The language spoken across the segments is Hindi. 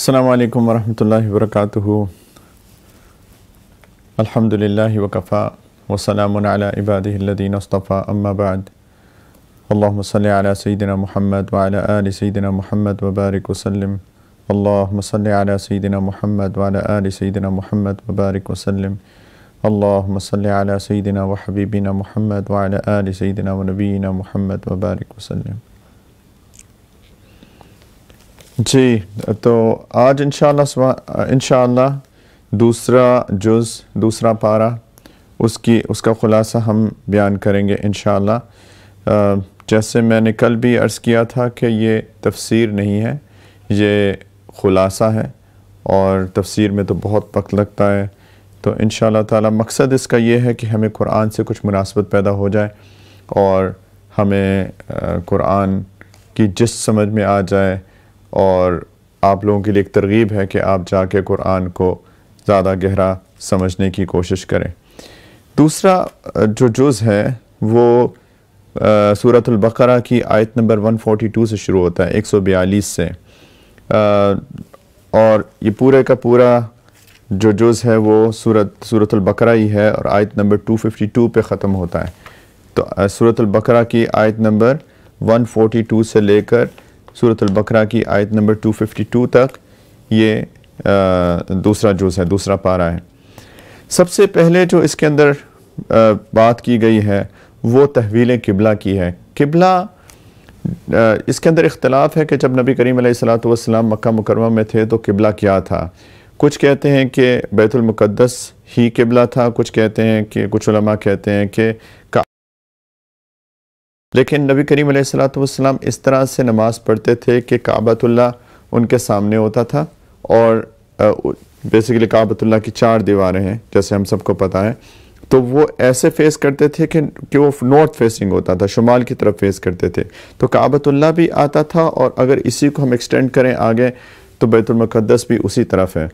السلام عليكم ورحمة الله وبركاته الحمد لله وكفى وسلام على عباده الذين اصطفى أما بعد اللهم صل على سيدنا محمد وعلى آل سيدنا محمد وبارك وسلم اللهم صل على سيدنا محمد وعلى آل سيدنا محمد وبارك وسلم اللهم صل على سيدنا وحبيبنا محمد وعلى آل سيدنا ونبينا محمد وبارك وسلم जी तो आज इनशा इंशाल्लाह दूसरा जुज़ दूसरा पारा उसकी उसका ख़ुलासा हम बयान करेंगे शह जैसे मैंने कल भी अर्ज़ किया था कि ये तफसीर नहीं है ये ख़ुलासा है और तफसीर में तो बहुत वक्त लगता है तो इन ताला मकसद इसका ये है कि हमें कुरान से कुछ मुनासबत पैदा हो जाए और हमें कुरान की जिस समझ में आ जाए और आप लोगों के लिए एक तरगीब है कि आप जाके कुरान को ज़्यादा गहरा समझने की कोशिश करें दूसरा जो जुज़ है वो सूरतलबकरा की आयत नंबर 142 से शुरू होता है 142 से आ, और ये पूरे का पूरा जो जुज़ है वो सूरत सूरतलबकरा ही है और आयत नंबर 252 पे ख़त्म होता है तो सूरतलबकरा की आयत नंबर 142 से लेकर सूरत बकरा की आयत नंबर 252 तक ये आ, दूसरा जुज़ है दूसरा पारा है सबसे पहले जो इसके अंदर आ, बात की गई है वो तहवील किबला की है किबला इसके अंदर इख्तलाफ है कि जब नबी करीम सलाम मक्का मुकरमा में थे तो किबला क्या था कुछ कहते हैं कि बैतुलमक़दस ही किबला था कुछ कहते हैं कि कुछ कहते हैं कि लेकिन नबी करीम सलाम इस तरह से नमाज़ पढ़ते थे कि काबतुल्ला उनके सामने होता था और बेसिकली काबतुल्ला की चार दीवारें हैं जैसे हम सबको पता है तो वो ऐसे फेस करते थे कि कि वो नॉर्थ फेसिंग होता था शुमाल की तरफ फेस करते थे तो काबतुल्ला भी आता था और अगर इसी को हम एक्सटेंड करें आगे तो बैतुलमक़दस भी उसी तरफ है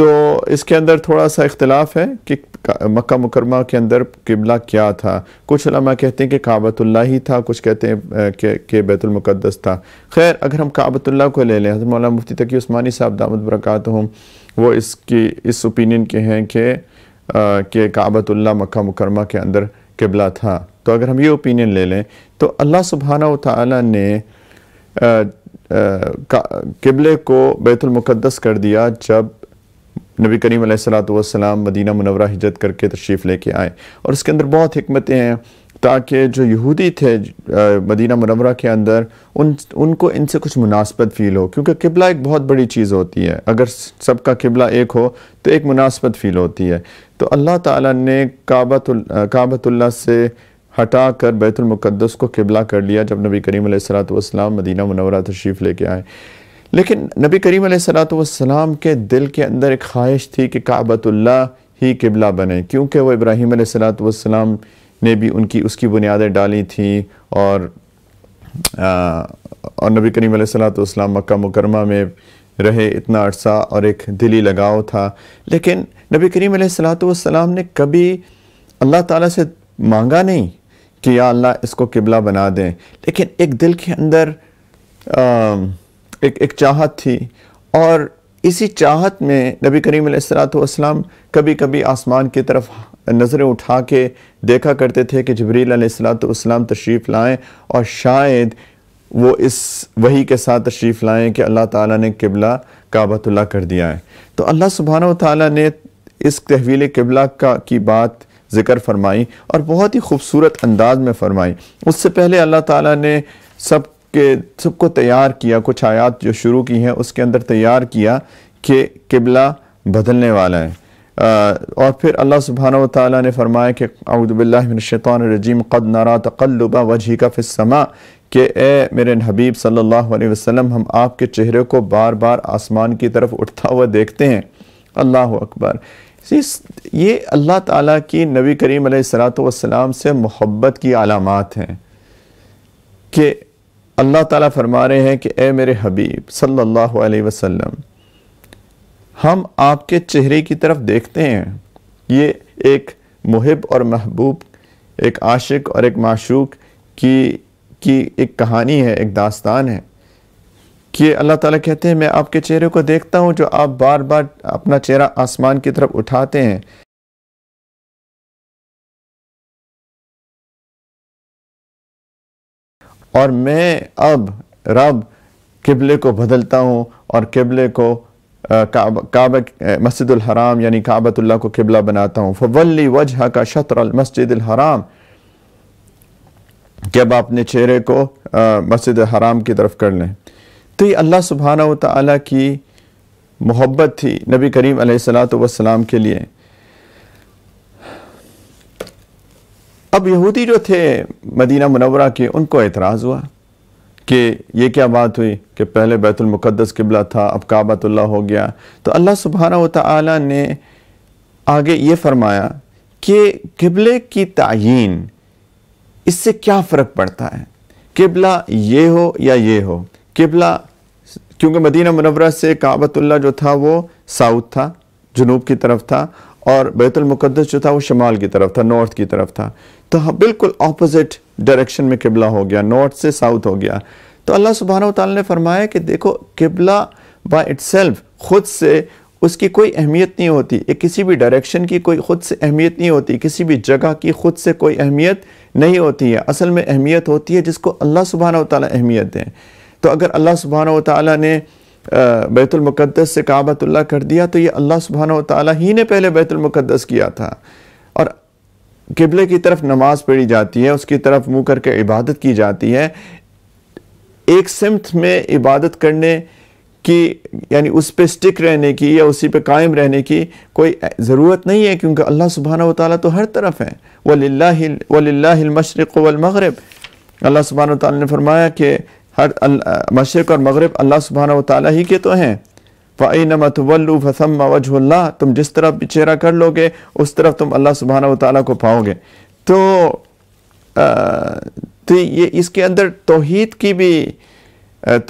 तो इसके अंदर थोड़ा सा इख्तलाफ है कि मक्का मुकरमा के अंदर किबला क्या था कुछ लमा कहते हैं कि काबतुल्ला ही था कुछ कहते हैं कि, बैतुलमुक़दस बैतुलमक़दस था खैर अगर हम काबतुल्ला को ले लें हजर मौलाना मुफ्ती तकी उस्मानी साहब दामद बरकत हूँ वो इसकी इस ओपिनियन के हैं कि के काबतुल्ला मक्का मुकरमा के अंदर किबला था तो अगर हम ये ओपिनियन ले लें तो अल्लाह सुबहाना तला ने किबले को बैतुलमक़दस कर दिया जब नबी करीम सलाम मदीना मुनवरा हिजरत करके तशरीफ़ लेके आए और उसके अंदर बहुत हमतें हैं ताकि जो यहूदी थे मदीना मुनवरा के अंदर उन उनको इनसे कुछ मुनासबत फ़ील हो क्योंकि किबला एक बहुत बड़ी चीज़ होती है अगर सबका किबला एक हो तो एक मुनासबत फ़ील होती है तो अल्लाह ताला ने काबतुल्ला से हटा कर बैतुलमक़दस को किबला कर लिया जब नबी करीम वसलाम मदीना मुनवरा तशरीफ़ लेके आए लेकिन नबी करीम सलाम के दिल के अंदर एक ख्वाहिश थी कि काबतुल्ला ही किबला बने क्योंकि वह इब्राहिम सलाम ने भी उनकी उसकी बुनियादें डाली थी और आ, और नबी करीम सलाम वसलाम मक्का मुकरमा में रहे इतना अरसा और एक दिली लगाव था लेकिन नबी करीम सलाम ने कभी अल्लाह ताला से मांगा नहीं कि या अल्लाह इसको किबला बना दें लेकिन एक दिल के अंदर आ, एक एक चाहत थी और इसी चाहत में नबी करीम सलाम कभी कभी आसमान की तरफ नज़रें उठा के देखा करते थे कि जबरील सलाम तशरीफ़ लाएँ और शायद वो इस वही के साथ तशरीफ़ लाएँ कि अल्लाह ताला ने किबला काबतुल्ला कर दिया है तो अल्लाह सुबहान ताली ने इस तहवील किबला का की बात ज़िक्र फरमाई और बहुत ही खूबसूरत अंदाज में फरमाई उससे पहले अल्लाह ताला ने सब के सबको तैयार किया कुछ आयात जो शुरू की हैं उसके अंदर तैयार किया कि किबला बदलने वाला है आ, और फिर अल्लाह सुबहाना तै ने फरमाया कि अउदबिल्लाशैतरजीम कद नारा तकल्लुबा वजह का फ़िसमा कि ए मेरे हबीब सल्ला अलैहि हम आपके चेहरे को बार बार आसमान की तरफ उठता हुआ देखते हैं अल्लाह अकबर ये अल्लाह ताला की नबी करीम वसलाम से मोहब्बत की अलामत हैं कि अल्लाह ताला फरमा रहे हैं कि ए मेरे हबीब सल्लल्लाहु अलैहि वसल्लम हम आपके चेहरे की तरफ देखते हैं ये एक मुहब और महबूब एक आशिक और एक माशूक की की एक कहानी है एक दास्तान है कि अल्लाह ताला कहते हैं मैं आपके चेहरे को देखता हूँ जो आप बार बार अपना चेहरा आसमान की तरफ उठाते हैं और मैं अब रब किबले को बदलता हूँ और किबले को काब मस्जिद हराम यानी काबतुल्ला को किबला बनाता हूँ फवली वजह का शतर मस्जिद हराम कि अब अपने चेहरे को मस्जिद हराम की तरफ कर लें तो ये अल्लाह सुबहाना ताली की मोहब्बत थी नबी करीम सलात वसलाम के लिए अब यहूदी जो थे मदीना मनवरा के उनको एतराज़ हुआ कि ये क्या बात हुई कि पहले बैतुलमक़दस किबला था अब काबतुल्ला हो गया तो अल्लाह सुबहाना वाली ने आगे ये फरमाया कि किबले की तयन इससे क्या फ़र्क पड़ता है किबला ये हो या ये हो किबला क्योंकि मदीना मुनवरा से काबतुल्ला जो था वो साउथ था जनूब की तरफ था और बैतुलमक़दस जो था वो शमाल की तरफ था नॉर्थ की तरफ था तो हाँ, बिल्कुल अपोज़िट डायरेक्शन में किबला हो गया नॉर्थ से साउथ हो गया तो अल्लाह सुबहाना ताली ने फरमाया कि देखो किबला बाय इट्सल्फ खुद से उसकी कोई अहमियत नहीं होती एक किसी भी डायरेक्शन की कोई ख़ुद से अहमियत नहीं होती किसी भी जगह की ख़ुद से कोई अहमियत नहीं होती है असल में अहमियत होती है जिसको अल्लाह सुबहाना ताली अहमियत दें तो अगर अल्लाह सुबहाना ताली ने बैतुलमक़दस से काबतुल्ला कर दिया तो ये अल्लाह सुबहान ताली ही ने पहले बैतुलमक़दस किया था और किबले की तरफ नमाज पढ़ी जाती है उसकी तरफ मुँह करके इबादत की जाती है एक सिमत में इबादत करने की यानी उस पर स्टिक रहने की या उसी पे कायम रहने की कोई ज़रूरत नहीं है क्योंकि अल्लाह सुबहाना ताली तो हर तरफ है वल्ला वल्ला मशरक़ वलमगरब अल्लाह सुबहान ताली ने फरमाया कि हर मशरक़ और मगरब अल्लाह सुबहाना ताली ही के तो हैं फ़ाई नमतवल्लू फसम वजहल्ला तुम जिस तरफ चेहरा कर लोगे उस तरफ तुम अल्लाह सुबहाना ताली को पाओगे तो आ, तो ये इसके अंदर तोहद की भी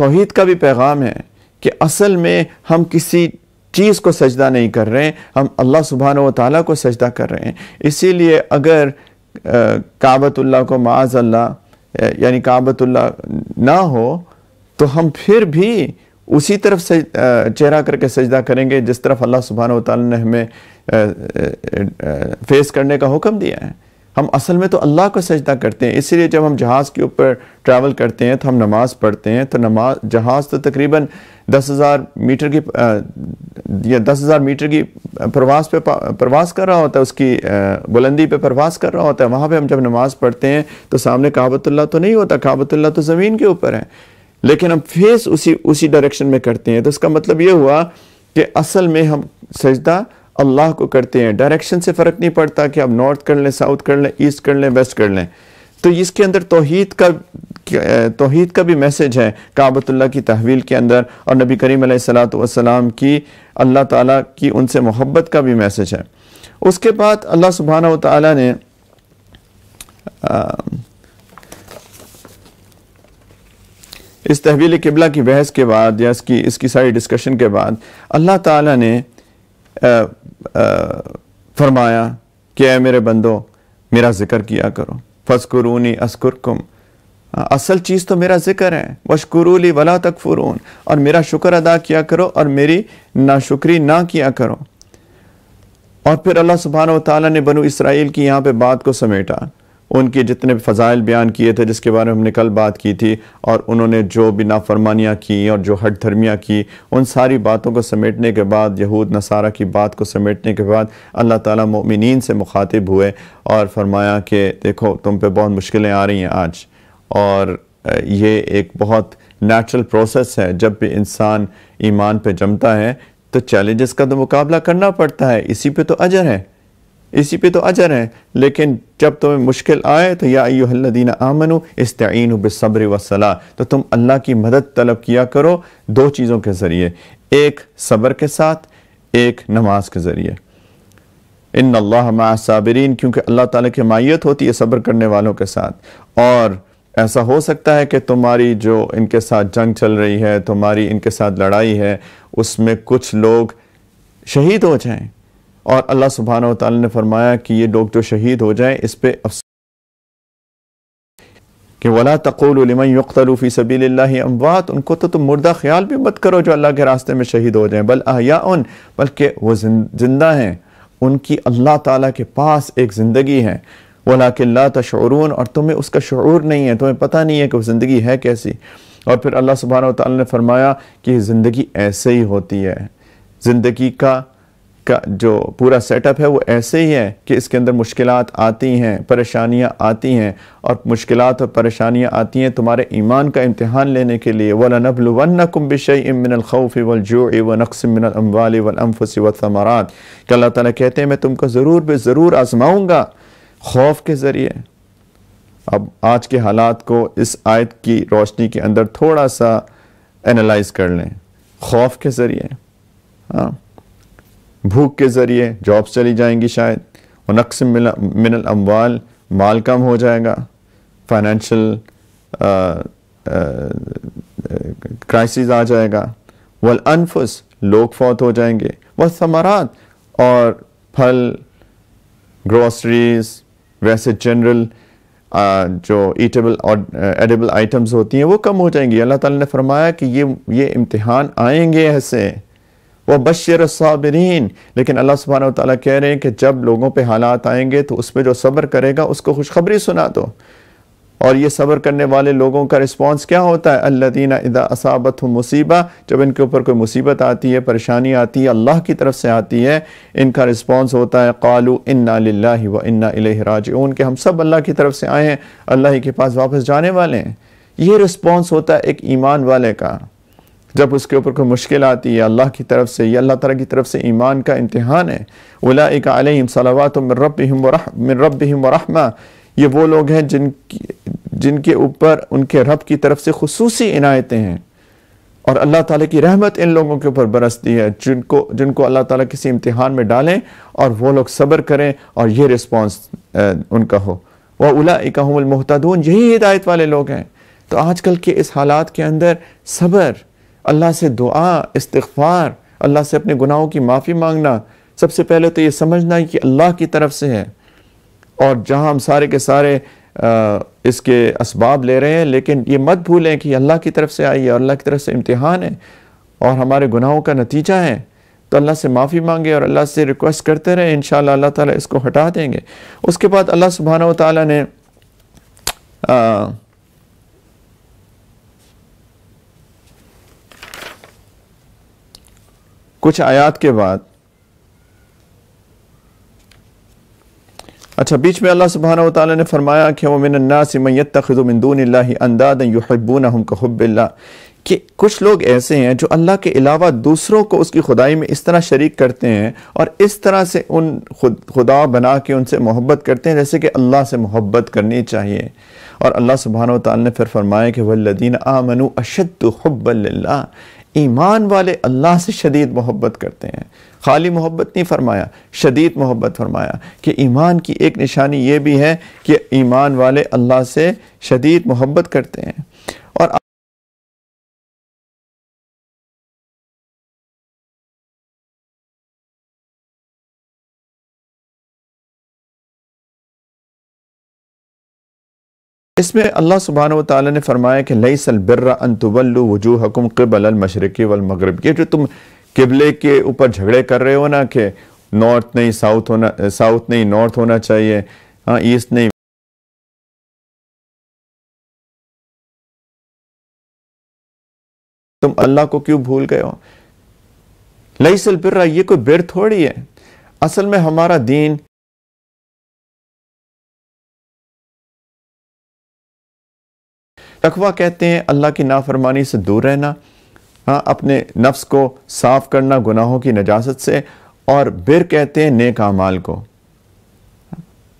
तोहद का भी पैगाम है कि असल में हम किसी चीज़ को सजदा नहीं कर रहे हैं हम अल्लाह सुबहान ताली को सजदा कर रहे हैं इसीलिए अगर काबतुल्ला को माज़ अल्लाह यानी काबतुल्ला ना हो तो हम फिर भी उसी तरफ से चेहरा करके सजदा करेंगे जिस तरफ अल्लाह सुबहान तमें ने हमें फेस करने का हुक्म दिया है हम असल में तो अल्लाह को सजदा करते हैं इसीलिए जब हम जहाज़ के ऊपर ट्रैवल करते हैं तो हम नमाज़ पढ़ते हैं तो नमाज जहाज़ तो तकरीबन दस हज़ार मीटर की या दस हज़ार मीटर की प्रवास पे प्रवास कर रहा होता है उसकी बुलंदी पे प्रवास कर रहा होता है वहाँ पे हम जब नमाज़ पढ़ते हैं तो सामने काबतुल्ला तो नहीं होता काबतुल्ला तो ज़मीन के ऊपर है लेकिन हम फेस उसी उसी डायरेक्शन में करते हैं तो इसका मतलब ये हुआ कि असल में हम सजदा अल्लाह को करते हैं डायरेक्शन से फ़र्क नहीं पड़ता कि आप नॉर्थ कर लें साउथ कर लें ईस्ट कर लें वेस्ट कर लें तो इसके अंदर तोहद का तोहद का भी मैसेज है काबतुल्ला की तहवील के अंदर और नबी करीम सलाम की अल्लाह ताला की उनसे मोहब्बत का भी मैसेज है उसके बाद अल्लाह सुबहाना तला ने आ, इस तहवील किबला की बहस के बाद या इसकी इसकी सारी डिस्कशन के बाद अल्लाह ताला ने आ, आ, फरमाया कि मेरे बंदो मेरा ज़िक्र किया करो फसकुरूनी अस्कुरकुम असल चीज़ तो मेरा जिक्र है वशकुरूली वला तक फ़ुरून और मेरा शुक्र अदा किया करो और मेरी नाशुक्री ना किया करो और फिर अल्लाह सुबहान तला ने बनु इसराइल की यहाँ पे बात को समेटा उनके जितने फ़जाइल बयान किए थे जिसके बारे में हमने कल बात की थी और उन्होंने जो भी नाफरमानियाँ की और जो हट धर्मियाँ की उन सारी बातों को समेटने के बाद यहूद नसारा की बात को समेटने के बाद अल्लाह ताला मोमिनीन से मुखातिब हुए और फरमाया कि देखो तुम पे बहुत मुश्किलें आ रही हैं आज और ये एक बहुत नेचुरल प्रोसेस है जब भी इंसान ईमान पे जमता है तो चैलेंजेस का तो मुकाबला करना पड़ता है इसी पे तो अजर है इसी पे तो अजर है लेकिन जब तुम्हें मुश्किल आए तो या अयोदीन आमनु तयन बेसब्र वसला तो तुम अल्लाह की मदद तलब किया करो दो चीज़ों के ज़रिए एक सब्र के साथ एक नमाज के ज़रिए इन अल्लाह साबरीन क्योंकि अल्लाह ताली की मायत होती है सब्र करने वालों के साथ और ऐसा हो सकता है कि तुम्हारी जो इनके साथ जंग चल रही है तुम्हारी इनके साथ लड़ाई है उसमें कुछ लोग शहीद हो जाएं और अल्लाह सुबहाना तला ने फरमाया कि ये लोग जो शहीद हो जाएं इस पर अफसोस कि वला तकोलमन युक्तलूफ़ी सबील अमवात उनको तो तुम मुर्दा ख्याल भी मत करो जो अल्लाह के रास्ते में शहीद हो जाएं बल आया उन बल्कि वो जिंदा हैं उनकी अल्लाह ताला के पास एक ज़िंदगी है वाला किल्ला तशरून और तुम्हें उसका शुरू नहीं है तुम्हें पता नहीं है कि वह ज़िंदगी है कैसी और फिर अल्लाह सुबहान तल ने फरमाया कि ज़िंदगी ऐसे ही होती है ज़िंदगी का का जो पूरा सेटअप है वो ऐसे ही है कि इसके अंदर मुश्किल आती हैं परेशानियाँ आती हैं और मुश्किल और परेशानियाँ आती हैं तुम्हारे ईमान का इम्तहान लेने के लिए वलनबलवनकुम बिशई इमिनखौफ़ वलजो व नक्स मिनलमवाल वलमफ़स वमरात कि अल्लाह ताली कहते हैं मैं तुमको ज़रूर बे ज़रूर आजमाऊँगा खौफ के ज़रिए अब आज के हालात को इस आयत की रोशनी के अंदर थोड़ा सा एनालाइज कर लें खौफ के ज़रिए हाँ भूख के ज़रिए जॉब्स चली जाएंगी शायद और नक्स मिनल अमवाल माल कम हो जाएगा फाइनेंशियल क्राइसिस आ जाएगा वल अनफस लोग फौत हो जाएंगे वह समारात और फल ग्रॉसरीज़ वैसे जनरल जो ईटेबल और एडेबल आइटम्स होती हैं वो कम हो जाएंगी अल्लाह ताला ने फरमाया कि ये ये इम्तिहान आएंगे ऐसे वह बशर साबरीन लेकिन अल्लाह सुबहाना ताली कह रहे हैं कि जब लोगों पर हालात आएंगे तो उस पर जो सब्र करेगा उसको खुशखबरी सुना दो और ये सब्र करने वाले लोगों का रिस्पांस क्या होता है अल्लादीन इदा असाबत मुसीबा जब इनके ऊपर कोई मुसीबत आती है परेशानी आती है अल्लाह की तरफ से आती है इनका रिस्पांस होता है कालू इन्ना ला व इन्ना राज उनके हम सब अल्लाह की तरफ से आए हैं अल्लाह के पास वापस जाने वाले हैं ये रिस्पॉन्स होता है एक ईमान वाले का जब उसके ऊपर कोई मुश्किल आती है अल्लाह की तरफ से या अल्लाह ताला की तरफ से ईमान का इम्तहान है उला एक अलम सलावात मिन रब मिन रब वरहमा ये वो लोग हैं जिन जिनके ऊपर उनके रब की तरफ से खसूसी इनायतें हैं और अल्लाह ताला की रहमत इन लोगों के ऊपर बरसती है जिनको जिनको अल्लाह ताला किसी इम्तिहान में डालें और वो लोग सब्र करें और ये रिस्पॉन्स उनका हो वह उला इकाहमतदून यही हिदायत वाले लोग हैं तो आजकल के इस हालात के अंदर सब्र अल्लाह से दुआ इस्तफ़ार अल्लाह से अपने गुनाहों की माफ़ी मांगना सबसे पहले तो ये समझना कि अल्लाह की तरफ से है और जहाँ हम सारे के सारे आ, इसके इसबाब ले रहे हैं लेकिन ये मत भूलें कि अल्लाह की तरफ से आई है और अल्लाह की तरफ से इम्तहान है और हमारे गुनाहों का नतीजा है तो अल्लाह से माफ़ी मांगे और अल्लाह से रिक्वेस्ट करते रहें इन अल्लाह ताला इसको हटा देंगे उसके बाद अल्लाह सुबहाना ताली ने आ, कुछ आयात के बाद अच्छा बीच में अल्लाह सुबहान तै ने फरमाया कि वो मिनन्नासिमैत तखजुमिंदून अंदाद युहब्बून कहब्ला कि कुछ लोग ऐसे हैं जो अल्लाह के अलावा दूसरों को उसकी खुदाई में इस तरह शरीक करते हैं और इस तरह से उन खुद खुदा बना के उनसे मोहब्बत करते हैं जैसे कि अल्लाह से मोहब्बत करनी चाहिए और अल्लाह सुबहान तै ने फिर फरमाया कि वल्लदीन आमनु अशद हब्बल्ला ईमान वाले अल्लाह से शदीद मोहब्बत करते हैं खाली मोहब्बत नहीं फरमाया शदीद मोहब्बत फरमाया कि ईमान की एक निशानी ये भी है कि ईमान वाले अल्लाह से शदीद मोहब्बत करते हैं और इसमें अल्लाह सुबहान ताली ने फरमाया कि लई सलबर्रा अनतवल्लु वजूह हकुम कबल मशरक़ी वलमगरब ये जो तुम किबले के ऊपर झगड़े कर रहे हो ना कि नॉर्थ नहीं साउथ होना साउथ नहीं नॉर्थ होना चाहिए हाँ ईस्ट नहीं तुम अल्लाह को क्यों भूल गए हो लई सलबर्रा ये कोई बिर थोड़ी है असल में हमारा दीन तकवा कहते हैं अल्लाह की नाफरमानी से दूर रहना हाँ अपने नफ्स को साफ़ करना गुनाहों की नजाजत से और बिर कहते हैं नेक अमाल को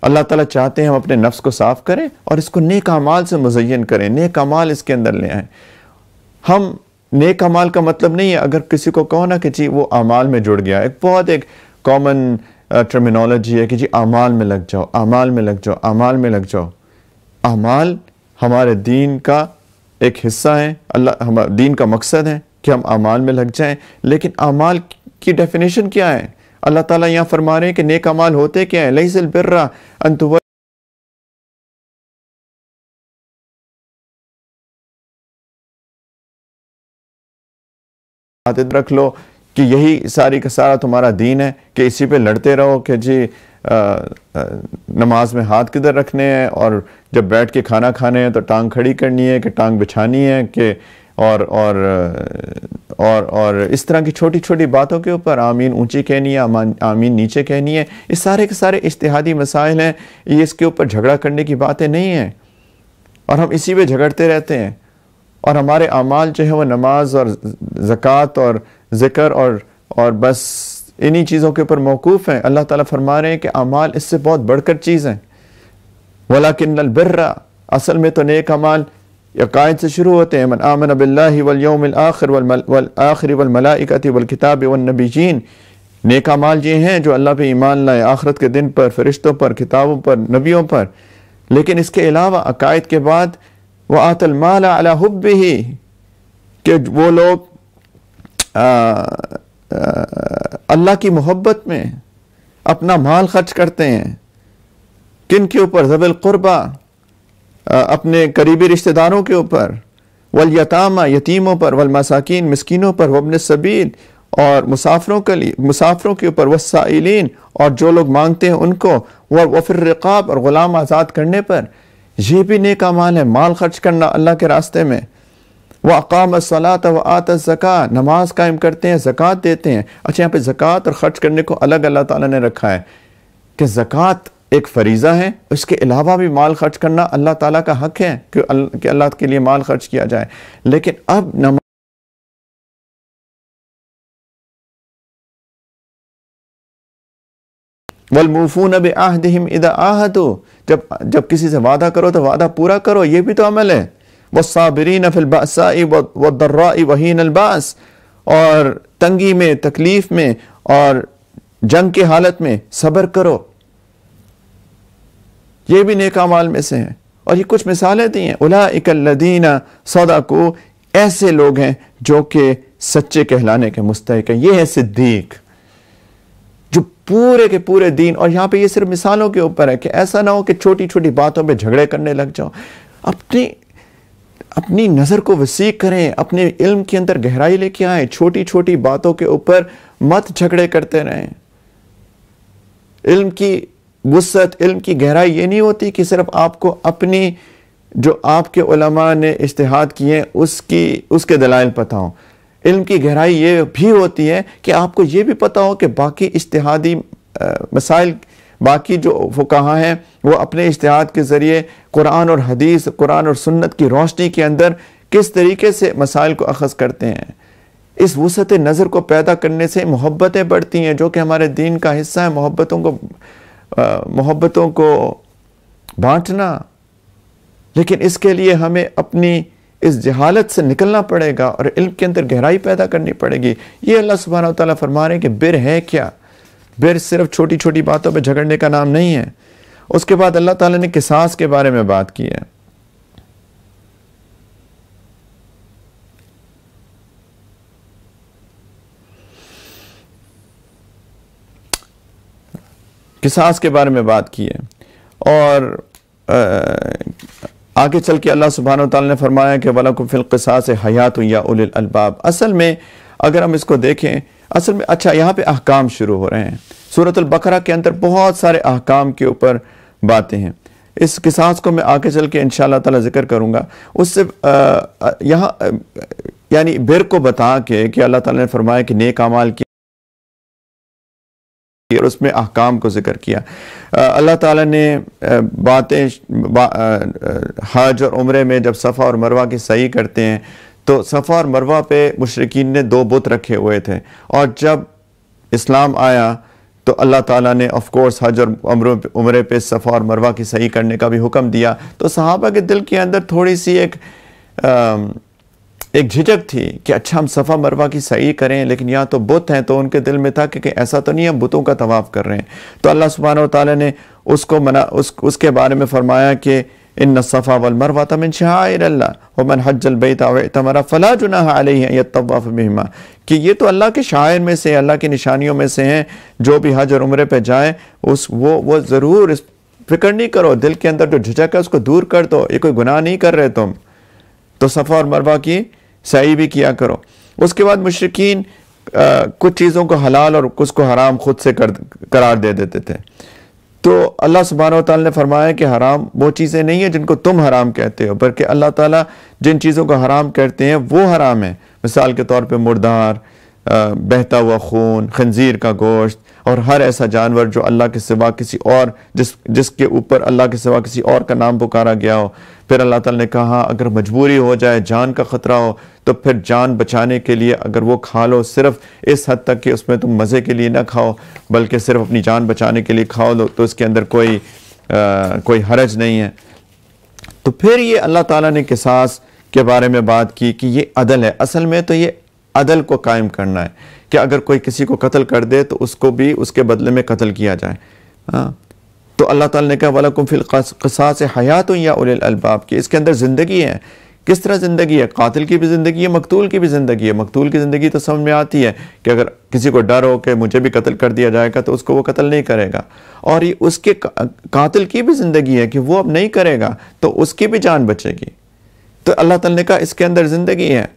अल्लाह ताला चाहते हैं हम अपने नफ्स को साफ़ करें और इसको नेक अमाल से मुजयन करें नेक अमाल इसके अंदर ले आए हम नेक अमाल का मतलब नहीं है अगर किसी को कहो ना कि जी वो अमाल में जुड़ गया एक बहुत एक कॉमन टर्मिनोलॉजी है कि जी अमाल में लग जाओ अमाल में लग जाओ अमाल में लग जाओ अमाल हमारे दीन का एक हिस्सा है अल्लाह हमारा दीन का मकसद है कि हम अमाल में लग जाएं लेकिन अमाल की डेफिनेशन क्या है अल्लाह ताला यहाँ फरमा रहे हैं कि नेक अमाल होते क्या है लही बिर्रा अंत रख लो कि यही सारी का सारा तुम्हारा दीन है कि इसी पे लड़ते रहो कि जी नमाज में हाथ किधर रखने हैं और जब बैठ के खाना खाने हैं तो टांग खड़ी करनी है कि टांग बिछानी है कि और और और और इस तरह की छोटी छोटी बातों के ऊपर आमीन ऊंची कहनी है आमीन नीचे कहनी है ये सारे के सारे इश्तहादी मसाइल हैं ये इसके ऊपर झगड़ा करने की बातें नहीं हैं और हम इसी पे झगड़ते रहते हैं और हमारे अमाल जो है वो नमाज और ज़क़़त और ज़िक्र और और बस इन्हीं चीज़ों के ऊपर मौकूफ़ हैं अल्लाह ताला फरमा रहे हैं कि अमाल इससे बहुत बढ़कर चीज़ हैं वला किन्नल बिर्रा असल में तो नेक अमाल यकायद से शुरू होते हैं मन आमन बिल्लाम आखिर वल आखिर नेक अमाल ये हैं जो अल्लाह पर ईमान लाए आखरत के दिन पर फरिश्तों पर किताबों पर नबियों पर लेकिन इसके अलावा अकायद के बाद वह आतलमाल अला ही कि वो लोग अल्लाह की मोहब्बत में अपना माल खर्च करते हैं किन के ऊपर जबल क़ुरबा अपने करीबी रिश्तेदारों के ऊपर वलयतामा यतीमों पर वलमसाकिन मस्किनों पर वबन सबील और मुसाफरों के लिए मुसाफरों के ऊपर वसाइलिन और जो लोग मांगते हैं उनको वह वफिर रकाब और ग़ुलाम आज़ाद करने पर यह भी नेक अमाल है माल खर्च करना अल्लाह के रास्ते में व अकाम सलात व आत ज़क़ा नमाज कायम करते हैं ज़क़़त देते हैं अच्छा यहाँ पर ज़क़़त और ख़र्च करने को अलग अल्लाह ताला ने रखा है कि ज़क़़त एक फरीज़ा है उसके अलावा भी माल खर्च करना अल्लाह ताला का हक है कि, अल्लाह अल्ला अल्लाह के लिए माल खर्च किया जाए लेकिन अब नमाज वलमूफून अब आहदहिम इदा आहदो जब जब किसी से वादा करो तो वादा पूरा करो ये भी तो अमल है वसाबरीन फिलबासाई वदर्राई वहीन अलबास और तंगी में तकलीफ़ में और जंग की हालत में सब्र करो ये भी नेक अमाल में से हैं और ये कुछ मिसालें दी हैं उला इकल्लदीना सदा को ऐसे लोग हैं जो कि सच्चे कहलाने के मुस्तक हैं ये है सिद्दीक जो पूरे के पूरे दीन और यहाँ पर यह सिर्फ मिसालों के ऊपर है कि ऐसा ना हो कि छोटी छोटी बातों पर झगड़े करने लग जाओ अपनी अपनी नज़र को वसी करें अपने इल्म के अंदर गहराई लेके आए छोटी छोटी बातों के ऊपर मत झगड़े करते रहें इल्म की वसत इल्म की गहराई ये नहीं होती कि सिर्फ आपको अपनी जो आपके उलमा ने इश्तहाद किए उसकी उसके दलाइल पता हों इल्म की गहराई ये भी होती है कि आपको ये भी पता हो कि बाकी इश्तहादी मसाइल बाकी जो फ़ुकाहा हैं वो अपने इश्तहाद के ज़रिए कुरान और हदीस कुरान और सुन्नत की रोशनी के अंदर किस तरीके से मसाइल को अखज़ करते हैं इस वसत नज़र को पैदा करने से मोहब्बतें बढ़ती हैं जो कि हमारे दीन का हिस्सा है मोहब्बतों को मोहब्बतों को बाँटना लेकिन इसके लिए हमें अपनी इस जहालत से निकलना पड़ेगा और इल्म के अंदर गहराई पैदा करनी पड़ेगी ये अल्लाह सुबहाना तरमा रहे हैं कि बिर है क्या बिर सिर्फ छोटी छोटी बातों पर झगड़ने का नाम नहीं है उसके बाद अल्लाह ताला ने किसास के बारे में बात की है किसास के बारे में बात की है और आ, आगे चल के अल्लाह सुबहान तला ने फरमाया कि वाला को फिल किसास हयात या उल अलबाब असल में अगर हम इसको देखें असल में अच्छा यहाँ पे अहकाम शुरू हो रहे हैं सूरत बकरा के अंदर बहुत सारे अहकाम के ऊपर बातें हैं इस किसास को मैं आगे चल के इन ताला जिक्र करूँगा उससे यहाँ यानी बिर को बता के कि अल्लाह ताला ने फरमाया कि नेक अमाल किया और उसमें अहकाम को जिक्र किया अल्लाह ताला ने बातें बा, हज और उम्र में जब सफ़ा और मरवा की सही करते हैं तो सफ़ा और मरवा पे मुशरकिन ने दो बुत रखे हुए थे और जब इस्लाम आया तो अल्लाह ताला ने ऑफ कोर्स हज और उम्र उम्र पे सफ़ा और मरवा की सही करने का भी हुक्म दिया तो सहाबा के दिल के अंदर थोड़ी सी एक आ, एक झिझक थी कि अच्छा हम सफ़ा मरवा की सही करें लेकिन यहाँ तो बुत हैं तो उनके दिल में था कि, कि ऐसा तो नहीं हम बुतों का तवाफ़ कर रहे हैं तो अल्लाह सुबहान ताली ने उसको मना उस उसके बारे में फ़रमाया कि इन सफ़ा حج البيت शाहरल्ला اعتمر فلا جناح फ़ला जुना يتطوف بهما कि ये तो अल्लाह के शायर में से अल्लाह की निशानियों में से हैं जो भी हज और उम्र पर जाए उस वो वो ज़रूर इस फिक्र नहीं करो दिल के अंदर जो झिझक है उसको दूर कर दो ये कोई गुनाह नहीं कर रहे तुम तो सफ़ा और मरवा की सही भी किया करो उसके बाद मुशरकिन कुछ चीज़ों को हलाल और कुछ को हराम खुद से कर करार दे देते थे तो अल्लाह सुबहान ताली ने फरमाया कि हराम वो चीज़ें नहीं हैं जिनको तुम हराम कहते हो बल्कि अल्लाह ताला जिन चीज़ों को हराम कहते हैं वो हराम है मिसाल के तौर पर मुर्दार बहता हुआ खून खंजीर का गोश्त और हर ऐसा जानवर जो अल्लाह के सिवा किसी और जिस जिसके ऊपर अल्लाह के सिवा किसी और का नाम पुकारा गया हो फिर अल्लाह ताला ने कहा अगर मजबूरी हो जाए जान का ख़तरा हो तो फिर जान बचाने के लिए अगर वो खा लो सिर्फ इस हद तक कि उसमें तुम मज़े के लिए ना खाओ बल्कि सिर्फ अपनी जान बचाने के लिए खाओ लो तो इसके अंदर कोई आ, कोई हरज नहीं है तो फिर ये अल्लाह ताला ने किसास के बारे में बात की कि ये अदल है असल में तो ये अदल को कायम करना है कि अगर कोई किसी को कत्ल कर दे तो उसको भी उसके बदले में कत्ल किया जाए हाँ तो अल्लाह ताला ने कहा वाला कुमफिल कसास हयात या अलबाब की इसके अंदर ज़िंदगी है किस तरह ज़िंदगी है कातिल की भी ज़िंदगी है मकतूल की भी ज़िंदगी है मकतूल की ज़िंदगी तो समझ में आती है कि अगर किसी को डर हो कि मुझे भी कत्ल कर दिया जाएगा तो उसको वो कत्ल नहीं करेगा और ये उसके कातिल की भी ज़िंदगी है कि वो अब नहीं करेगा तो उसकी भी जान बचेगी तो अल्लाह ताला ने कहा इसके अंदर ज़िंदगी है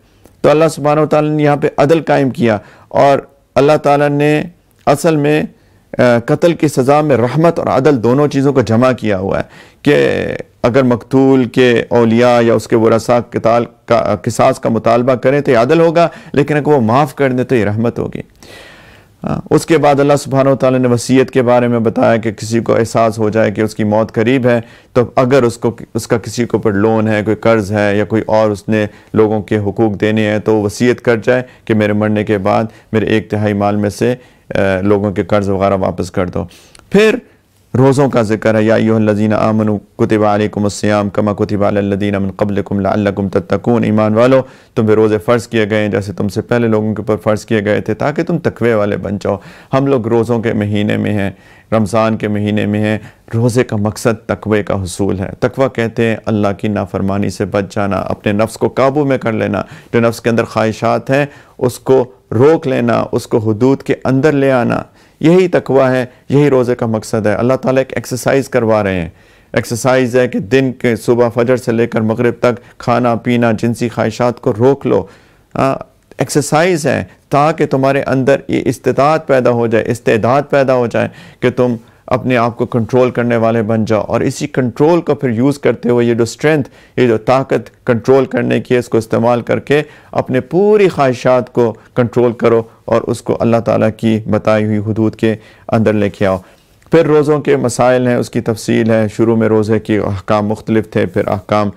तो अल्लाह सुबहान ताली ने यहाँ पर अदल कायम किया और अल्लाह ताली ने असल में कत्ल की सज़ा में रहमत और अदल दोनों चीज़ों को जमा किया हुआ है कि अगर मकतूल के अलिया या उसके वसा किताल का किसास का मुतालबा करें तो अदल होगा लेकिन अगर वो माफ़ कर दें तो ये रहमत होगी हाँ, उसके बाद अल्लाह सुबहान ताली ने वसीयत के बारे में बताया कि किसी को एहसास हो जाए कि उसकी मौत करीब है तो अगर उसको उसका किसी के ऊपर लोन है कोई कर्ज़ है या कोई और उसने लोगों के हकूक़ देने हैं तो वसीयत कर जाए कि मेरे मरने के बाद मेरे एक तिहाई माल में से लोगों के कर्ज़ वगैरह वापस कर दो फिर रोज़ों का जिक्र है या लजीन आमन कुतबालकुमस्याम कमा कुतबालदीन कबलकुम ईमान वालो तुम पे रोज़े फ़र्ज़ किए गए जैसे तुमसे पहले लोगों के ऊपर फ़र्ज़ किए गए थे ताकि तुम तकवे वाले बन जाओ हम लोग रोज़ों के महीने में हैं रमज़ान के महीने में हैं रोज़े का मकसद तकवे का हसूल है तकवा कहते हैं अल्लाह की नाफरमानी से बच जाना अपने नफ्स को काबू में कर लेना जो नफ्स के अंदर ख्वाहिशात हैं उसको रोक लेना उसको हदूद के अंदर ले आना यही तकवा है यही रोज़े का मकसद है अल्लाह ताला एक एक्सरसाइज करवा रहे हैं एक्सरसाइज है कि दिन के सुबह फजर से लेकर मगरब तक खाना पीना जिनसी ख्वाहिशात को रोक लो एक्सरसाइज हाँ, है ताकि तुम्हारे अंदर ये इस्तात पैदा हो जाए इस्तेदाद पैदा हो जाए कि तुम अपने आप को कंट्रोल करने वाले बन जाओ और इसी कंट्रोल को फिर यूज़ करते हुए ये जो स्ट्रेंथ ये जो ताकत कंट्रोल करने की है इसको इस्तेमाल करके अपने पूरी ख्वाहिशात को कंट्रोल करो और उसको अल्लाह ताला की बताई हुई हदूद के अंदर लेके आओ फिर रोज़ों के मसाइल हैं उसकी तफसील है शुरू में रोज़े के अहकाम मुख्तलिफ थे फिर अहकाम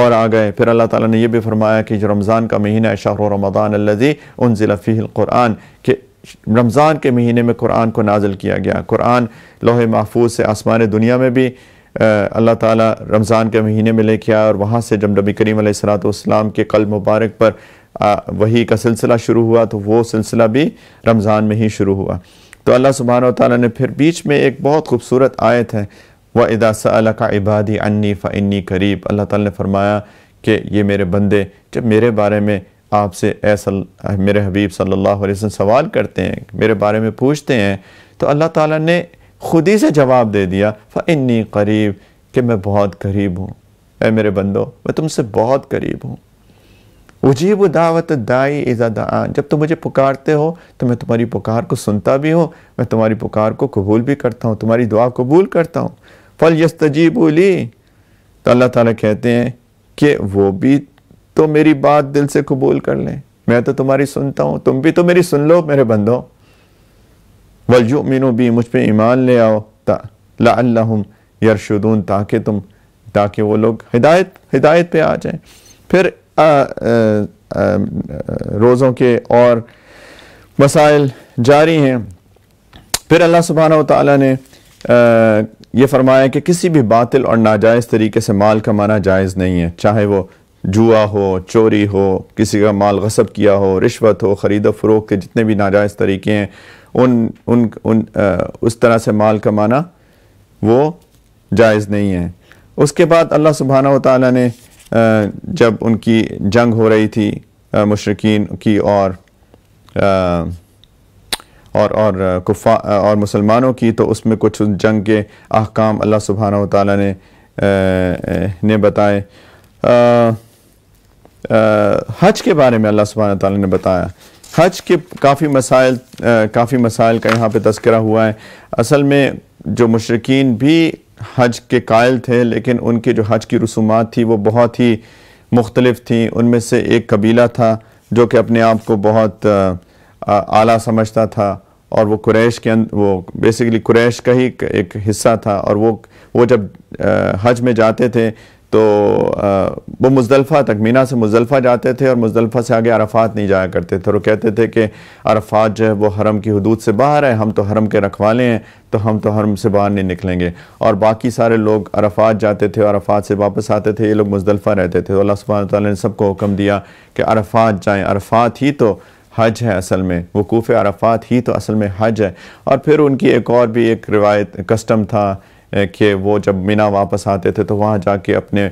और आ गए फिर अल्लाह ताला ने यह भी फरमाया कि जो रमज़ान का महीना है शाह रमदान अल्लज़ी उन ज़िलफ़ील क़ुरान के रमज़ान के महीने में कुरान को नाजिल किया गया कुरान लोहे महफूज से आसमान दुनिया में भी अल्लाह ताला रमज़ान के महीने में लेके आया और वहाँ से जब नबी करीम सलातम के कल मुबारक पर वही का सिलसिला शुरू हुआ तो वो सिलसिला भी रमज़ान में ही शुरू हुआ तो अल्लाह सुबहान ताली ने फिर बीच में एक बहुत खूबसूरत आयत है व इदासा का इबादी अन्नी फ़न्नी करीब अल्लाह ताला ने फरमाया कि ये मेरे बंदे जब मेरे बारे में आपसे ऐसा मेरे हबीब सल्लल्लाहु अलैहि वसल्लम सवाल करते हैं मेरे बारे में पूछते हैं तो अल्लाह ताला ने खुद ही से जवाब दे दिया फ़न्नी करीब कि मैं बहुत करीब हूँ ऐ मेरे बंदो मैं तुमसे बहुत करीब हूँ उजीब दावत दाई इज़ा दान जब तुम मुझे पुकारते हो तो मैं तुम्हारी पुकार को सुनता भी हूँ मैं तुम्हारी पुकार को कबूल भी करता हूँ तुम्हारी दुआ कबूल करता हूँ फल यस्तजीब तो अल्लाह ताला कहते हैं कि वो भी तो मेरी बात दिल से कबूल कर लें मैं तो तुम्हारी सुनता हूँ तुम भी तो मेरी सुन लो मेरे बंदो वलजो मीनू भी मुझ पर ईमान ले आओ लाम यरशुदून ताकि तुम ताकि वो लोग हिदायत हिदायत पे आ जाएं फिर आ, आ, आ, रोज़ों के और मसाइल जारी हैं फिर अल्लाह सुबहाना ताली ने ये फरमाया कि किसी भी बातिल और नाजायज़ तरीके से माल कमाना जायज़ नहीं है चाहे वो जुआ हो चोरी हो किसी का माल गसब किया हो रिश्वत हो ख़रीद फ़रोग के जितने भी नाजायज़ तरीके हैं उन उन उन आ, उस तरह से माल कमाना वो जायज़ नहीं है उसके बाद अल्लाह सुबहाना ताली ने जब उनकी जंग हो रही थी मशरकिन की और आ, और और कुफा और मुसलमानों की तो उसमें कुछ जंग के अहकाम अल्लाह सुबहाना ताली ने आ, ने बताए हज के बारे में अल्लाह सुबहान ताली ने बताया हज के काफ़ी मसाइल काफ़ी मसाइल का यहाँ पर तस्करा हुआ है असल में जो मशरकिन भी हज के कायल थे लेकिन उनके जो हज की रसूमात थी वो बहुत ही मुख्तलिफ थी उनमें से एक कबीला था जो कि अपने आप को बहुत आला समझता था और वो कुरैश के अं-, वो बेसिकली कुरैश का ही एक हिस्सा था और वो वो जब हज में जाते थे तो वो मुजलफ़ा तक मीना से मुजलफ़ा जाते थे और मुजलफ़ा से आगे अरफात नहीं जाया करते थे और कहते थे कि अरफात जो है वो हरम की हदूद से बाहर है हम तो हरम के रखवाले हैं तो हम तो हरम से बाहर नहीं निकलेंगे और बाकी सारे लोग अरफात जाते थे और अरफात से वापस आते थे ये लोग मुजलफ़ा रहते थे तो अल्लाह सुबह तौर ने सबको हुक्म दिया कि अरफात जाएँ अरफात ही तो हज है असल में वकूफ़ अरफात ही तो असल में हज है और फिर उनकी एक और भी एक रिवायत कस्टम था कि वो जब मीना वापस आते थे तो वहाँ जाके अपने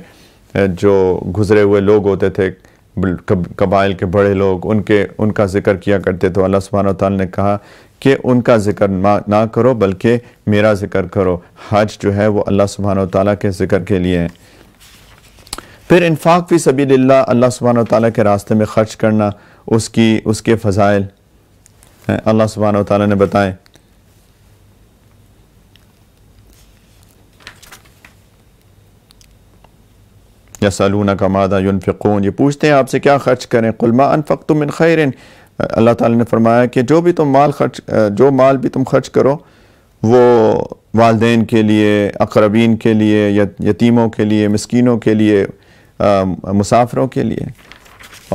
जो गुज़रे हुए लोग होते थे कबाइल के बड़े लोग उनके उनका ज़िक्र किया करते थे अल्लाह सुबहान ताली ने कहा कि उनका ज़िक्र ना करो बल्कि मेरा ज़िक्र करो हज जो है वो अल्लाह सुबहान ताली के ज़िक्र के लिए है फिर इन्फाक फ़ी सभी अल्लाह सुबहान ताली के रास्ते में ख़र्च करना उसकी उसके फ़ज़ाइल अल्लाह सुबहान ताली ने बताए या का मादा यूनफ़ून ये पूछते हैं आपसे क्या खर्च करें कुलमा अनफ़क तुम इन खैर अल्लाह ताली ने फरमाया कि जो भी तुम माल खर्च जो माल भी तुम खर्च करो वो वालदेन के लिए अकरबीन के लिए यतीमों के लिए मस्किनों के लिए मुसाफरों के लिए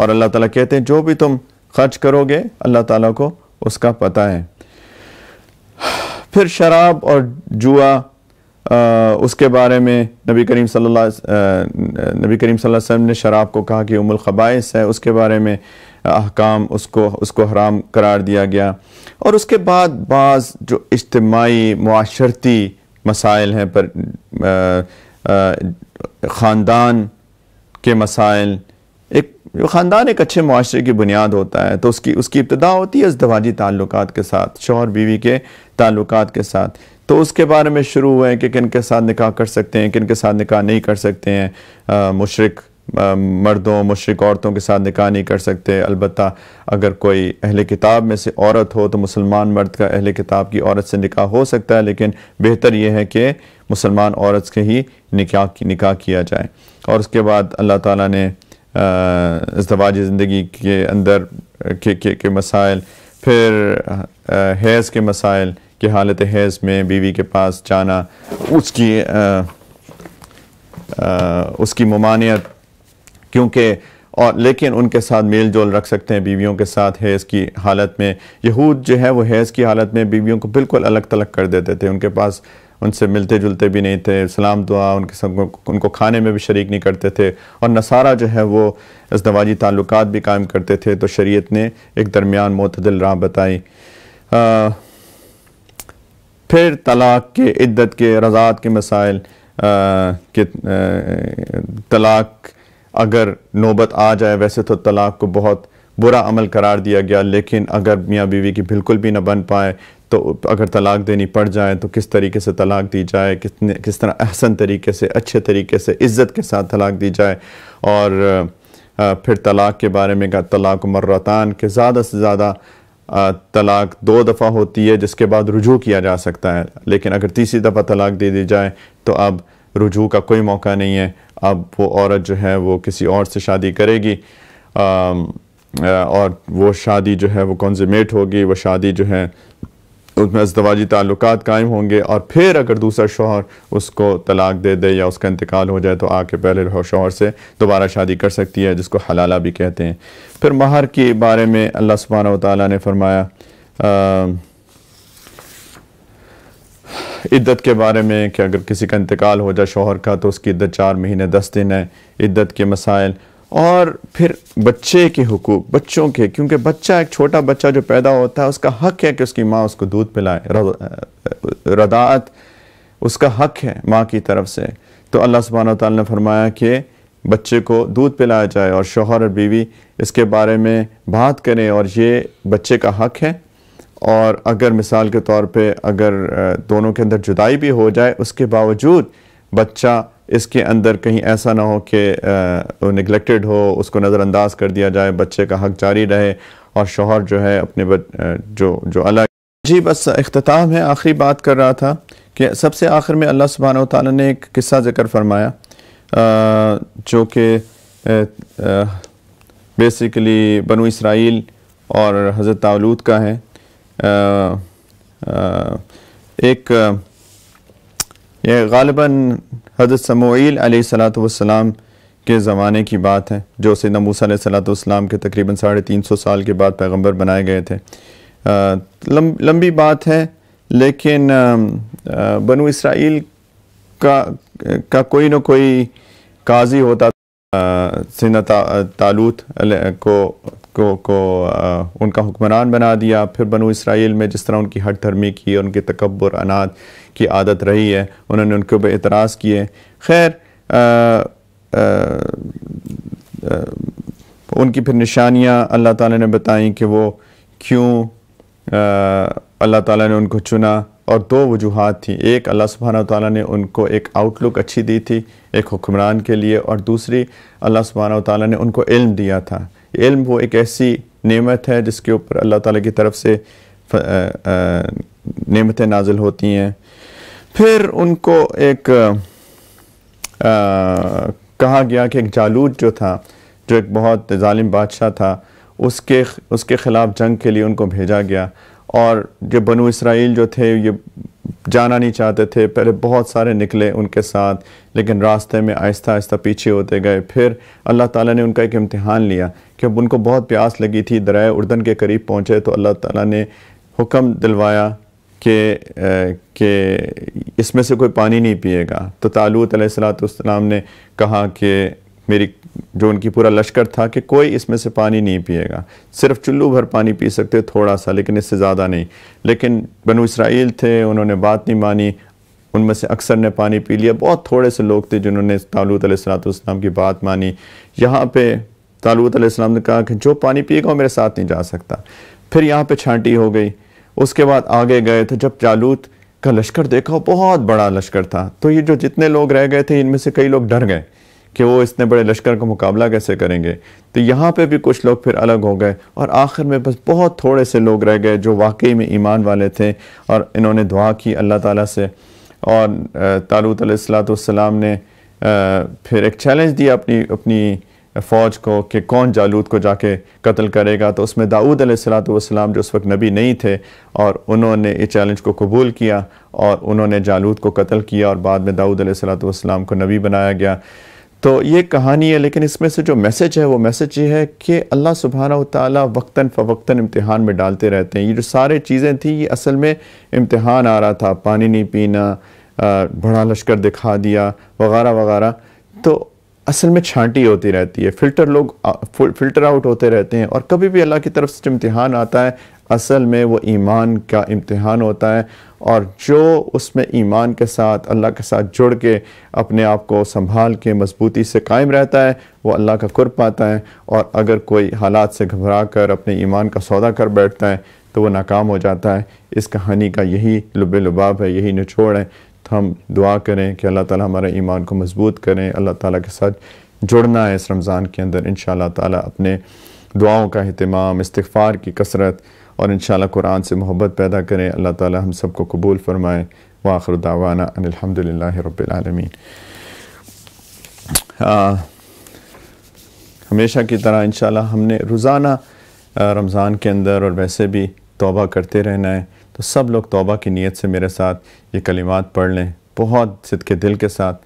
और अल्लाह ताली कहते हैं जो भी तुम खर्च करोगे अल्लाह ताली को उसका पता है फिर शराब और जुआ आ, उसके बारे में नबी करीम सल्ला नबी करीम वसल्लम ने शराब को कहा कि उमुल ख़बाइस है उसके बारे में अहकाम उसको उसको हराम करार दिया गया और उसके बाद बाज़ जो इज्तमाही माशरती मसाइल हैं पर ख़ानदान के मसाइल एक ख़ानदान एक अच्छे माशरे की बुनियाद होता है तो उसकी उसकी इब्तदा होती है अजदवाजी ताल्लुक़ के साथ शोहर बीवी के ताल्लुक़ के साथ तो उसके बारे में शुरू हुए हैं कि किन के साथ निकाह कर सकते हैं किन के साथ निकाह नहीं कर सकते हैं मुशरक मर्दों मुशरक औरतों के साथ निकाह नहीं कर सकते अलबत् अगर कोई अहल किताब में से औरत हो तो मुसलमान मर्द का अहल किताब की औरत से निकाह हो सकता है लेकिन बेहतर यह है कि मुसलमान औरत से ही निका की किया जाए और उसके बाद अल्लाह ताली ने इसवाज ज़िंदगी के अंदर के के, के मसाइल फिर हैज़ के मसाइल कि हालत हैज़ में बीवी के पास जाना उसकी आ, आ, उसकी ममानियत क्योंकि और लेकिन उनके साथ मेल जोल रख सकते हैं बीवियों के साथ हैज़ की हालत में यहूद जो है वो हैज़ की हालत में बीवियों को बिल्कुल अलग तलग कर देते थे उनके पास उनसे मिलते जुलते भी नहीं थे सलाम दुआ उनके सब उनको खाने में भी शरीक नहीं करते थे और नसारा जो है वो इसदवाजी ताल्लुक भी कायम करते थे तो शरीय ने एक दरमियान मतदल राह बताई फिर तलाक़ के इद्दत के रजात के मसाइल के तलाक़ अगर नौबत आ जाए वैसे तो तलाक़ को बहुत बुरा अमल करार दिया गया लेकिन अगर मियाँ बीवी की बिल्कुल भी ना बन पाए तो अगर तलाक देनी पड़ जाए तो किस तरीके से तलाक दी जाए कितने किस तरह अहसन तरीके से अच्छे तरीके से इज़्ज़त के साथ तलाक दी जाए और फिर तलाक के बारे में कहा तलाक मर्रतान के ज़्यादा से ज़्यादा तलाक दो दफ़ा होती है जिसके बाद रुजू किया जा सकता है लेकिन अगर तीसरी दफ़ा तलाक दे दी जाए तो अब रुजू का कोई मौका नहीं है अब वो औरत जो है वो किसी और से शादी करेगी आ, और वो शादी जो है वो कॉन्जमेट होगी वो शादी जो है उसमें अजदवाजी ताल्लुक कायम होंगे और फिर अगर दूसरा शोहर उसको तलाक दे दे या उसका इंतकाल हो जाए तो आके पहले शोहर से दोबारा शादी कर सकती है जिसको हलाला भी कहते हैं फिर महर के बारे में अल्लाह सुबहान ताली ने फरमाया इद्दत के बारे में कि अगर किसी का इंतकाल हो जाए शोहर का तो उसकी इद्दत चार महीने दस दिन है इद्दत के मसाइल और फिर बच्चे के हुकूक बच्चों के क्योंकि बच्चा एक छोटा बच्चा जो पैदा होता है उसका हक है कि उसकी माँ उसको दूध पिलाए रदात उसका हक है माँ की तरफ से तो अल्लाह सुबहाना ताल ने फरमाया कि बच्चे को दूध पिलाया जाए और शोहर और बीवी इसके बारे में बात करें और ये बच्चे का हक है और अगर मिसाल के तौर पे अगर दोनों के अंदर जुदाई भी हो जाए उसके बावजूद बच्चा इसके अंदर कहीं ऐसा ना हो कि निगलेक्टेड हो उसको नज़रअंदाज कर दिया जाए बच्चे का हक जारी रहे और शोहर जो है अपने जो जो अलग जी बस अख्ताम है आखिरी बात कर रहा था कि सबसे आखिर में अल्लाह सुबहान ने एक किस्सा ज़िक्र फरमाया जो कि बेसिकली बनु इसराइल और हज़रत तालूद का है आ, आ, एक ये गालिबा हज़रत समूल सलातम के ज़माने की बात है जो सैदा मूसा सलाम के तकरीबन साढ़े तीन सौ साल के बाद पैगम्बर बनाए गए थे लंबी बात है लेकिन बनु इसराइल का का कोई ना कोई काजी होता सैदना ता, तालूत को को को आ, उनका हुक्मरान बना दिया फिर बनो इसराइल में जिस तरह उनकी हट धर्मी की और उनके तकबर अनाज की आदत रही है उन्होंने उनके ऊपर एतराज़ किए खैर उनकी फिर निशानियाँ अल्लाह ताला ने बताई कि वो क्यों अल्लाह ताला ने उनको चुना और दो वजूहत थी एक अल्लाह सुबहाना ताली ने उनको एक आउटलुक अच्छी दी थी एक हुक्मरान के लिए और दूसरी अल्लाह सुबहाना ताली ने उनको इल्म दिया था इल्म वो एक ऐसी नेमत है जिसके ऊपर अल्लाह ताली की तरफ से नेमतें नाजिल होती हैं फिर उनको एक आ, कहा गया कि एक जालूद जो था जो एक बहुत ालिम बादशाह था उसके उसके ख़िलाफ़ जंग के लिए उनको भेजा गया और जो बनु इसराइल जो थे ये जाना नहीं चाहते थे पहले बहुत सारे निकले उनके साथ लेकिन रास्ते में आहिस्ता आहिस्ता पीछे होते गए फिर अल्लाह ताला ने उनका एक इम्तहान लिया कि अब उनको बहुत प्यास लगी थी दराए उर्दन के करीब पहुँचे तो अल्लाह ताला ने हुक्म दिलवाया कि कि इसमें से कोई पानी नहीं पिएगा तो तालूत सलाम ने कहा कि मेरी जो उनकी पूरा लश्कर था कि कोई इसमें से पानी नहीं पिएगा सिर्फ चुल्लू भर पानी पी सकते थोड़ा सा लेकिन इससे ज़्यादा नहीं लेकिन बनु इसराइल थे उन्होंने बात नहीं मानी उनमें से अक्सर ने पानी पी लिया बहुत थोड़े से लोग थे जिन्होंने तालूत सलाम की बात मानी यहाँ पे तालूत सलाम ने कहा कि जो पानी पिएगा वो मेरे साथ नहीं जा सकता फिर यहाँ पे छांटी हो गई उसके बाद आगे गए तो जब जालूत का लश्कर देखा बहुत बड़ा लश्कर था तो ये जो जितने लोग रह गए थे इनमें से कई लोग डर गए कि वो इतने बड़े लश्कर का मुकाबला कैसे करेंगे तो यहाँ पे भी कुछ लोग फिर अलग हो गए और आखिर में बस बहुत थोड़े से लोग रह गए जो वाकई में ईमान वाले थे और इन्होंने दुआ की अल्लाह ताला से और तालूत सलाम ने फिर एक चैलेंज दिया अपनी अपनी फ़ौज को कि कौन जालूद को जाके कत्ल करेगा तो उसमें दाऊद सलाम जो उस वक्त नबी नहीं थे और उन्होंने इस चैलेंज को कबूल किया और उन्होंने जालूद को कत्ल किया और बाद में दाऊद सलाम को नबी बनाया गया तो ये कहानी है लेकिन इसमें से जो मैसेज है वो मैसेज ये है कि अल्लाह सुबहाना ताली वक्ता फ़वक्ता इम्तहान में डालते रहते हैं ये जो सारे चीज़ें थी ये असल में इम्तहान आ रहा था पानी नहीं पीना बड़ा लश्कर दिखा दिया वगैरह वगैरह तो असल में छांटी होती रहती है फ़िल्टर लोग फ़िल्टर आउट होते रहते हैं और कभी भी अल्लाह की तरफ से जो इम्तहान आता है असल में वो ईमान का इम्तहान होता है और जो उसमें ईमान के साथ अल्लाह के साथ जुड़ के अपने आप को संभाल के मजबूती से कायम रहता है वो अल्लाह का कुर पाता है और अगर कोई हालात से घबरा कर अपने ईमान का सौदा कर बैठता है तो वो नाकाम हो जाता है इस कहानी का यही लुब लुबाब है यही निचोड़ है तो हम दुआ करें कि अल्लाह ताला हमारे ईमान को मजबूत करें अल्लाह ताला के साथ जुड़ना है इस रमज़ान के अंदर इन शाह अपने दुआओं का अहतमाम इस्तफ़ार की कसरत और इन कुरान से मोहब्बत पैदा करें अल्लाह ताली हम सबको कबूल व आखर दावाना अनिलहमदिल्ल रबालमीन हमेशा की तरह इन हमने रोज़ाना रमज़ान के अंदर और वैसे भी तोबा करते रहना है तो सब लोग तोबा की नीयत से मेरे साथ ये कलिमात पढ़ लें बहुत सिद के दिल के साथ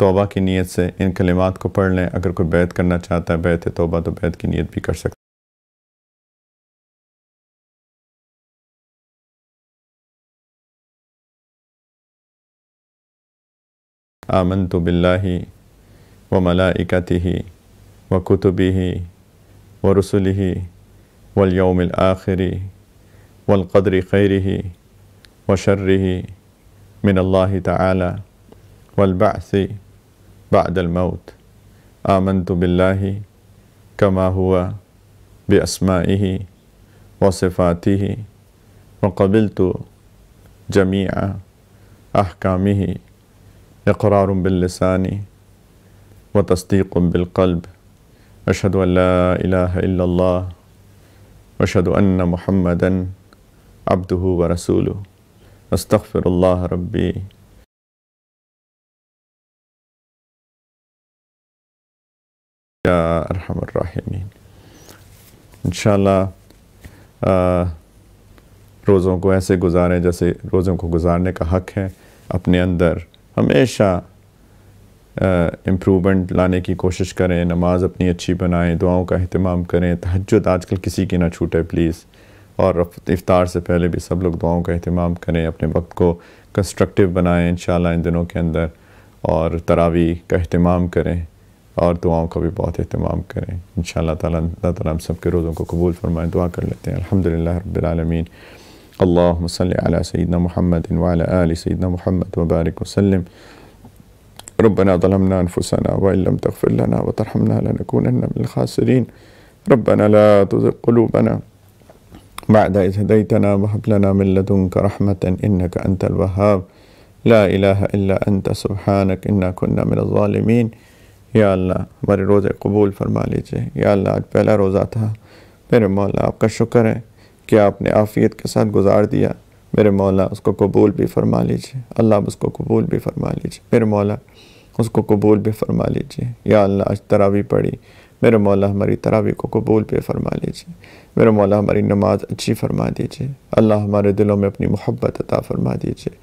तोबा की नीयत से इन कलिमात को पढ़ लें अगर कोई बैत करना चाहता है बैत है तोबा तो बैत की नीयत भी कर सकते آمنت بالله وملائكته وكتبه ورسله واليوم الآخر والقدر خيره وشره من الله تعالى والبعث بعد الموت آمنت بالله كما هو بأسمائه وصفاته وقبلت جميع أحكامه इकरार बिल्लिसानी व तस्दीक बिलकल्ब अशद अल्ला अशद अन्न महमदन अब्दू व रसूल अस्तफ़िरल्ला रबी अरहमर्राहमीन इन रोज़ों को ऐसे गुजारें जैसे रोज़ों को गुजारने का हक़ है अपने अंदर हमेशा इम्प्रूवमेंट लाने की कोशिश करें नमाज अपनी अच्छी बनाएं दुआओं का अहतमाम करें तहजद आजकल किसी की ना छूटे प्लीज़ और इफ़ार से पहले भी सब लोग दुआओं का अहतमाम करें अपने वक्त को कंस्ट्रक्टिव बनाएं इन इन दिनों के अंदर और तरावी का अहतमाम करें और दुआओं का भी बहुत अहतमाम करें इन ताला अल्लाह हम सब के रोज़ों को कबूल फरमाएँ दुआ कर लेते हैं अलहमदिल्ला रबालमीन اللهم صل على سيدنا محمد وعلى آل سيدنا محمد وبارك وسلم ربنا ظلمنا أنفسنا وإن لم تغفر لنا وترحمنا لنكونن من الخاسرين ربنا لا تزغ قلوبنا بعد إذ هديتنا وهب لنا من لدنك رحمة إنك أنت الوهاب لا إله إلا أنت سبحانك إنا كنا من الظالمين يا الله ہمارے روزے قبول فرما لیجئے یا اللہ آج پہلا روزہ تھا میرے مولا آپ کا شکر ہے कि आपने आफ़ियत के साथ गुजार दिया मेरे मौला उसको कबूल भी फरमा लीजिए अल्लाह उसको कबूल भी फरमा लीजिए मेरे मौला उसको कबूल भी फरमा लीजिए या अल्लाह आज तरावी पढ़ी मेरे मौला हमारी तरावी को कबूल भी फरमा लीजिए मेरे मौला हमारी नमाज अच्छी फरमा दीजिए अल्लाह हमारे दिलों में अपनी मोहब्बत अता फरमा दीजिए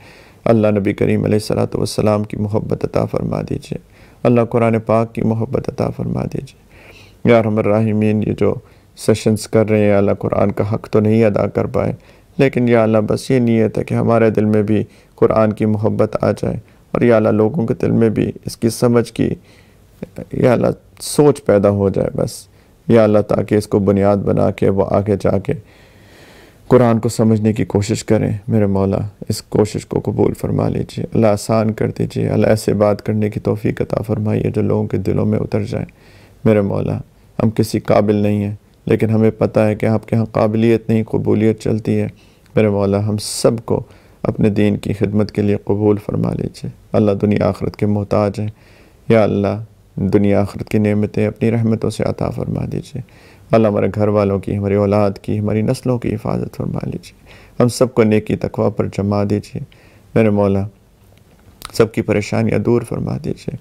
अल्लाह नबी करीम सलाम की मोहब्बत अता फरमा दीजिए अल्लाह कुरान पाक की मोहब्बत अता फरमा दीजिए यार हमर राहमीन ये जो सेशंस कर रहे हैं अल्लाह कुरान का हक़ तो नहीं अदा कर पाए लेकिन या अल्लाह बस ये नीयत है कि हमारे दिल में भी कुरान की मोहब्बत आ जाए और या अल्लाह लोगों के दिल में भी इसकी समझ की या अल्लाह सोच पैदा हो जाए बस या अल्लाह ताकि इसको बुनियाद बना के वह आगे जा के कुरान को समझने की कोशिश करें मेरे मौला इस कोशिश को कबूल फरमा लीजिए अल्लाह आसान कर दीजिए अल्लाह ऐसे बात करने की तोफ़ी कता फरमाइए जो लोगों के दिलों में उतर जाए मेरे मौला हम किसी काबिल नहीं हैं लेकिन हमें पता है कि आपके यहाँ काबिलियत नहीं कबूलियत चलती है मेरे मौला हम सब को अपने दीन की खिदमत के लिए कबूल फरमा लीजिए अल्लाह दुनिया आखरत के मोहताज हैं या अल्लाह दुनिया आखरत की नेमतें अपनी रहमतों से अता फरमा दीजिए अल्लाह हमारे घर वालों की हमारी औलाद की हमारी नस्लों की हिफाजत फरमा लीजिए हम सबको नेकी तकवा पर जमा दीजिए मेरे मौला सबकी परेशानियाँ दूर फरमा दीजिए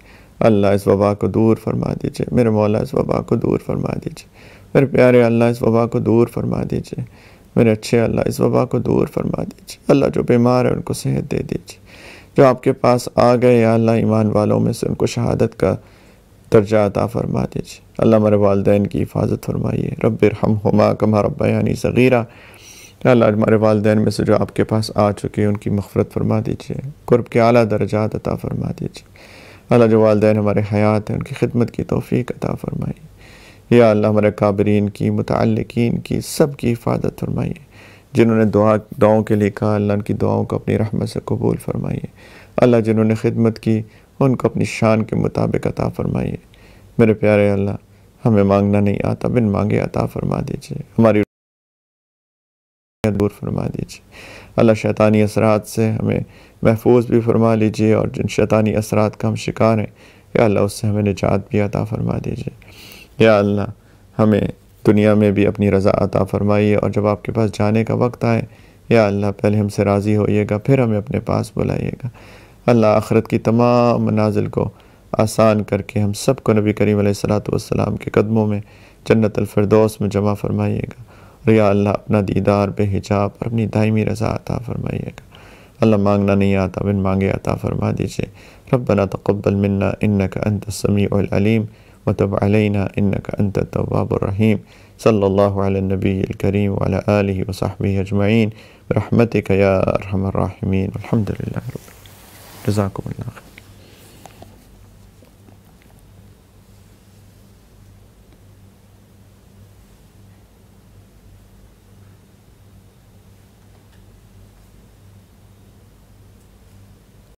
अल्लाह इस वबा को दूर फरमा दीजिए मेरे मौला इस वबा को दूर फरमा दीजिए मेरे प्यारे अल्लाह इस वबा को दूर फरमा दीजिए मेरे अच्छे अल्लाह इस वबा को दूर फरमा दीजिए अल्लाह जो बीमार है उनको सेहत दे दीजिए जो आपके पास आ गए या अल्लाह ईमान वालों में से उनको शहादत का दर्जा अता फरमा दीजिए अल्लाह मेरे वालदेन की हिफाजत फरमाइए रब हम हमा कमा रबानी सगीरा अल्लाह हमारे वालदेन में से जो आपके पास आ चुके हैं उनकी मफ़रत फरमा दीजिए कुर्ब के अली दर्जात अता फरमा दीजिए अल्लाह जो वालदेन हमारे हयात हैं उनकी खिदमत की तोफ़ी अता फरमाइए या अल्लाह हमारे काबरीन की मतलकिन की सब की हिफाजत फरमाइए जिन्होंने दुआ दुआओं के लिए कहा अल्लाह उनकी दुआओं को अपनी रहमत से कबूल फरमाइए अल्लाह जिन्होंने खिदमत की उनको अपनी शान के मुताबिक अता फरमाइए मेरे प्यारे अल्लाह हमें मांगना नहीं आता बिन मांगे अता फरमा दीजिए हमारी दूर फरमा दीजिए अल्लाह शैतानी असरात से हमें महफूज भी फरमा लीजिए और जिन शैतानी असरात का हम शिकार हैं या अल्लाह उससे हमें निजात भी अता फरमा दीजिए या अल्लाह हमें दुनिया में भी अपनी रज़ा अता फ़रमाइए और जब आपके पास जाने का वक्त आए या अल्लाह पहले हमसे राज़ी होइएगा फिर हमें अपने पास बुलाइएगा अल्लाह आखरत की तमाम मनाजिल को आसान करके हम सब को नबी करीम सलातम के कदमों में जन्नत में जमा फ़रमाइएगा और या अल्लाह अपना दीदार बेहिजाब और अपनी दायमी रज़ा अता फ़रमाइएगा अल्लाह मांगना नहीं आता बिन मांगे अता फ़रमा दीजिए रबना तकबल मन्ना इन्नक अंत समी अलीम وتب علينا إنك أنت التواب الرحيم صلى الله على النبي الكريم وعلى آله وصحبه أجمعين برحمتك يا أرحم الراحمين والحمد لله رب جزاكم الله خير